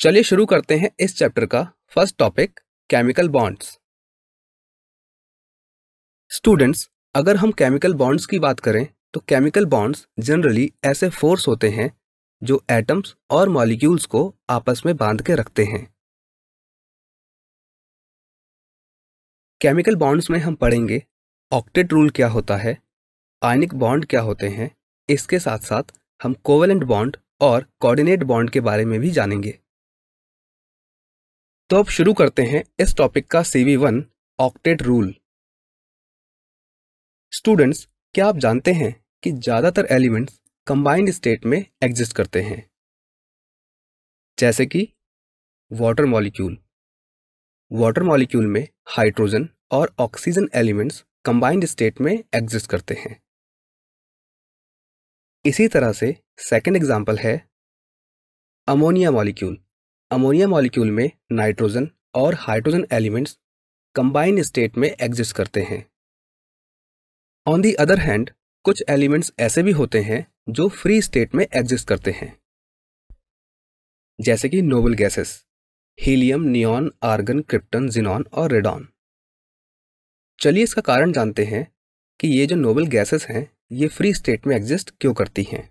चलिए शुरू करते हैं इस चैप्टर का first topic chemical bonds students अगर हम केमिकल बॉन्ड्स की बात करें तो केमिकल बॉन्ड्स जनरली ऐसे फोर्स होते हैं जो एटम्स और मॉलिक्यूल्स को आपस में बांध के रखते हैं केमिकल बॉन्ड्स में हम पढ़ेंगे ऑक्टेट रूल क्या होता है आयनिक बॉन्ड क्या होते हैं इसके साथ साथ हम कोवेलेंट बॉन्ड और कोऑर्डिनेट बॉन्ड के बारे में भी जानेंगे तो अब शुरू करते हैं इस टॉपिक का C V one octet rule students क्या आप जानते हैं कि ज़्यादातर एलिमेंट्स कंबाइंड स्टेट में एग्जिस्ट करते हैं जैसे कि वाटर मॉलिक्यूल वाटर मॉलिक्यूल में हाइड्रोजन और ऑक्सीजन एलिमेंट्स कंबाइंड स्टेट में एग्जिस्ट करते हैं इसी तरह से सेकंड एग्जांपल है अमोनिया मॉलिक्यूल अमोनिया मॉलिक्यूल में नाइट्रोजन और हाइड्रोजन एलिमेंट्स कंबाइन स्टेट में एग्जिस्ट करते हैं ऑन दी अदर हैंड कुछ एलिमेंट्स ऐसे भी होते हैं जो फ्री स्टेट में एग्जिस्ट करते हैं जैसे कि noble gases helium neon argon krypton xenon और रेडॉन चलिए इसका कारण जानते हैं कि ये जो नोबल गैसेस हैं ये फ्री स्टेट में एग्जिस्ट क्यों करती हैं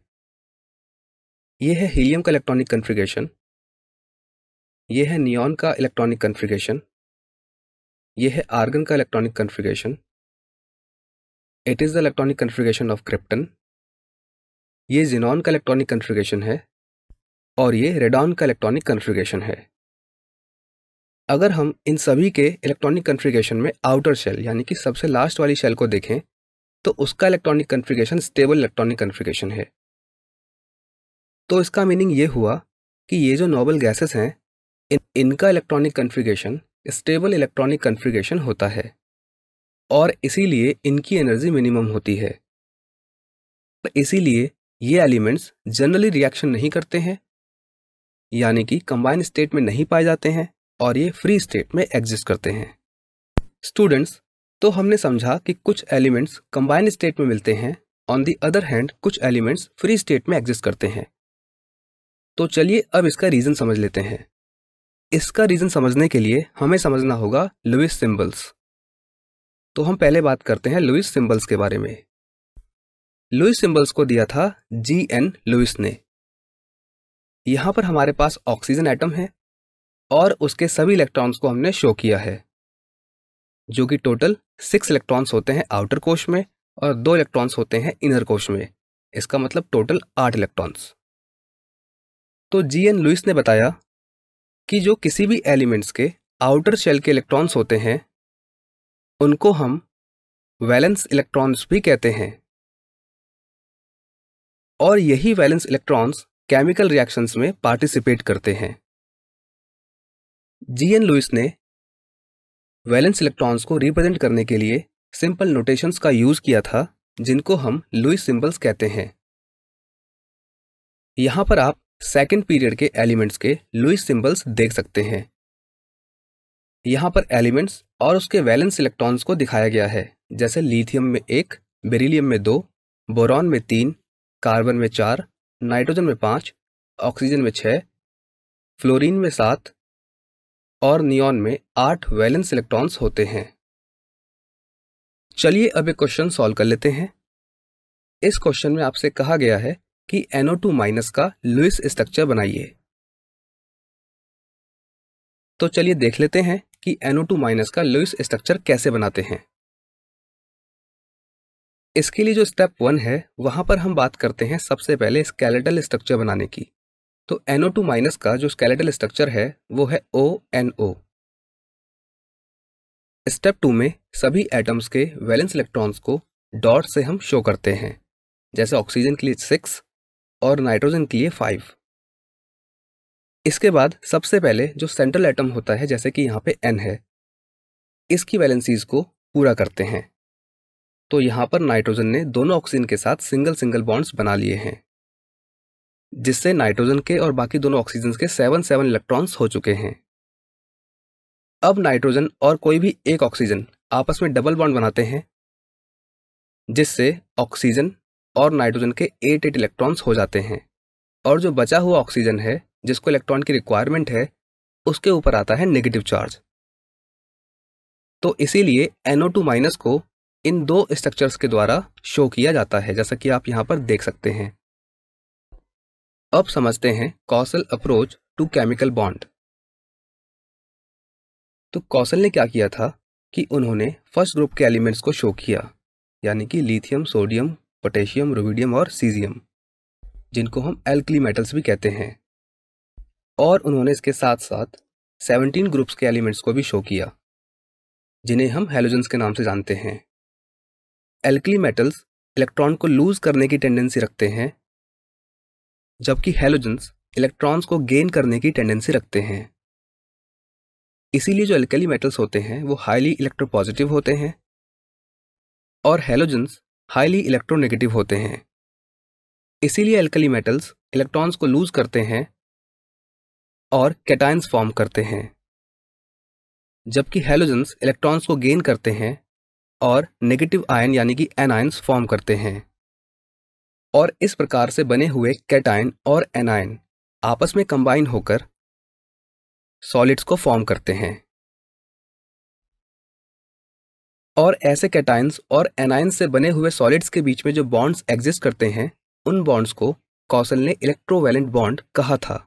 ये है हीलियम का इलेक्ट्रॉनिक कन्फिग्रेशन ये है नियॉन का इलेक्ट्रॉनिक कन्फिग्रेशन ये है आर्गन का electronic configuration it is the electronic configuration of krypton ये जिनॉन का इलेक्ट्रॉनिक कन्फिग्रेशन है और ये रेडॉन का इलेक्ट्रॉनिक कन्फिग्रेशन है अगर हम इन सभी के इलेक्ट्रॉनिक कन्फिग्रेशन में आउटर शेल यानी कि सबसे लास्ट वाली शेल को देखें तो उसका electronic configuration stable electronic configuration है तो इसका मीनिंग ये हुआ कि ये जो नोबल गैसेस हैं इन इनका electronic configuration stable electronic configuration होता है और इसीलिए इनकी एनर्जी मिनिमम होती है तो इसीलिए ये एलिमेंट्स जनरली रिएक्शन नहीं करते हैं यानी कि कंबाइन स्टेट में नहीं पाए जाते हैं और ये फ्री स्टेट में एग्जिस्ट करते हैं स्टूडेंट्स तो हमने समझा कि कुछ एलिमेंट्स कंबाइन स्टेट में मिलते हैं ऑन दी अदर हैंड कुछ एलिमेंट्स फ्री स्टेट में एग्जिस्ट करते हैं तो चलिए अब इसका रीज़न समझ लेते हैं इसका रीज़न समझने के लिए हमें समझना होगा लुइस सिम्बल्स तो हम पहले बात करते हैं लुइस सिंबल्स के बारे में लुइस सिंबल्स को दिया था जी एन लुइस ने यहाँ पर हमारे पास ऑक्सीजन एटम है और उसके सभी इलेक्ट्रॉन्स को हमने शो किया है जो कि टोटल सिक्स इलेक्ट्रॉन्स होते हैं आउटर कोश में और दो इलेक्ट्रॉन्स होते हैं इनर कोश में इसका मतलब टोटल आठ इलेक्ट्रॉन्स तो जी एन लुइस ने बताया कि जो किसी भी एलिमेंट्स के आउटर शेल के इलेक्ट्रॉन्स होते हैं उनको हम वैलेंस इलेक्ट्रॉन्स भी कहते हैं और यही वैलेंस इलेक्ट्रॉन्स केमिकल रिएक्शंस में पार्टिसिपेट करते हैं जी एन लुइस ने वैलेंस इलेक्ट्रॉन्स को रिप्रेजेंट करने के लिए सिंपल नोटेशंस का यूज़ किया था जिनको हम लुइस सिंबल्स कहते हैं यहाँ पर आप सेकेंड पीरियड के एलिमेंट्स के लुइस सिंबल्स देख सकते हैं यहाँ पर एलिमेंट्स और उसके वैलेंस इलेक्ट्रॉन्स को दिखाया गया है जैसे लिथियम में एक बेरिलियम में दो बोरॉन में तीन कार्बन में चार नाइट्रोजन में पाँच ऑक्सीजन में छः फ्लोरीन में सात और नियॉन में आठ वैलेंस इलेक्ट्रॉन्स होते हैं चलिए अब एक क्वेश्चन सॉल्व कर लेते हैं इस क्वेश्चन में आपसे कहा गया है कि NO2 माइनस का लुइस स्ट्रक्चर बनाइए तो चलिए देख लेते हैं कि NO2 माइनस का लुइस स्ट्रक्चर कैसे बनाते हैं इसके लिए जो स्टेप वन है वहां पर हम बात करते हैं सबसे पहले स्केलेटल स्ट्रक्चर बनाने की तो NO2 माइनस का जो स्केलेटल स्ट्रक्चर है वो है O N O step two में सभी एटम्स के वैलेंस इलेक्ट्रॉन्स को डॉट से हम शो करते हैं जैसे ऑक्सीजन के लिए सिक्स और नाइट्रोजन के लिए फाइव इसके बाद सबसे पहले जो सेंट्रल एटम होता है जैसे कि यहाँ पे एन है इसकी वैलेंसीज को पूरा करते हैं तो यहाँ पर नाइट्रोजन ने दोनों ऑक्सीजन के साथ सिंगल सिंगल बॉन्ड्स बना लिए हैं जिससे नाइट्रोजन के और बाकी दोनों ऑक्सीजन के सेवन सेवन इलेक्ट्रॉन्स हो चुके हैं अब नाइट्रोजन और कोई भी एक ऑक्सीजन आपस में डबल बॉन्ड बनाते हैं जिससे ऑक्सीजन और नाइट्रोजन के एट एट इलेक्ट्रॉन्स हो जाते हैं और जो बचा हुआ ऑक्सीजन है जिसको इलेक्ट्रॉन की रिक्वायरमेंट है उसके ऊपर आता है नेगेटिव चार्ज तो इसीलिए टू माइनस को इन दो स्ट्रक्चर्स के द्वारा शो किया जाता है जैसा कि आप यहां पर देख सकते हैं अब समझते हैं Kossel approach to chemical bond तो कौशल ने क्या किया था कि उन्होंने फर्स्ट ग्रुप के एलिमेंट्स को शो किया यानी कि लिथियम सोडियम पोटेशियम रुबिडियम और सीजियम जिनको हम एल्कली मेटल्स भी कहते हैं और उन्होंने इसके साथ साथ 17 ग्रुप्स के एलिमेंट्स को भी शो किया जिन्हें हम हेलोजेंस के नाम से जानते हैं एल्कली मेटल्स इलेक्ट्रॉन को लूज करने की टेंडेंसी रखते हैं जबकि हेलोजेंस इलेक्ट्रॉन्स को गेन करने की टेंडेंसी रखते हैं इसीलिए जो एल्कली मेटल्स होते हैं वो हाईली इलेक्ट्रोपॉजिटिव होते हैं और हेलोजेंस हाईली इलेक्ट्रोनेगेटिव होते हैं इसीलिए एल्कली मेटल्स इलेक्ट्रॉन्स को लूज करते हैं और कैटाइंस फॉर्म करते हैं जबकि हेलोजन्स इलेक्ट्रॉन्स को गेन करते हैं और नेगेटिव आयन यानी कि एनायंस फॉर्म करते हैं और इस प्रकार से बने हुए कैटाइन और एनायन आपस में कंबाइन होकर सॉलिड्स को फॉर्म करते हैं और ऐसे कैटाइंस और एनाइंस से बने हुए सॉलिड्स के बीच में जो बॉन्ड्स एग्जिस्ट करते हैं उन बॉन्ड्स को कौशल ने इलेक्ट्रोवैलेंट बॉन्ड कहा था